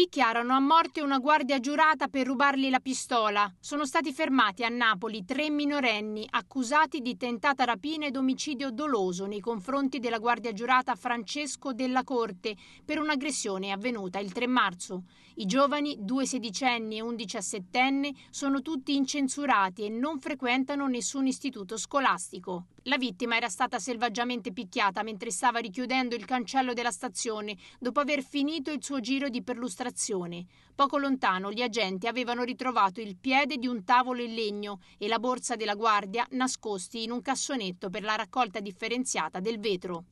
Picchiarono a morte una guardia giurata per rubargli la pistola. Sono stati fermati a Napoli tre minorenni accusati di tentata rapina ed omicidio doloso nei confronti della guardia giurata Francesco della Corte per un'aggressione avvenuta il 3 marzo. I giovani, due sedicenni e un diciassettenne, sono tutti incensurati e non frequentano nessun istituto scolastico. La vittima era stata selvaggiamente picchiata mentre stava richiudendo il cancello della stazione dopo aver finito il suo giro di perlustrazione disperazione. Poco lontano gli agenti avevano ritrovato il piede di un tavolo in legno e la borsa della guardia nascosti in un cassonetto per la raccolta differenziata del vetro.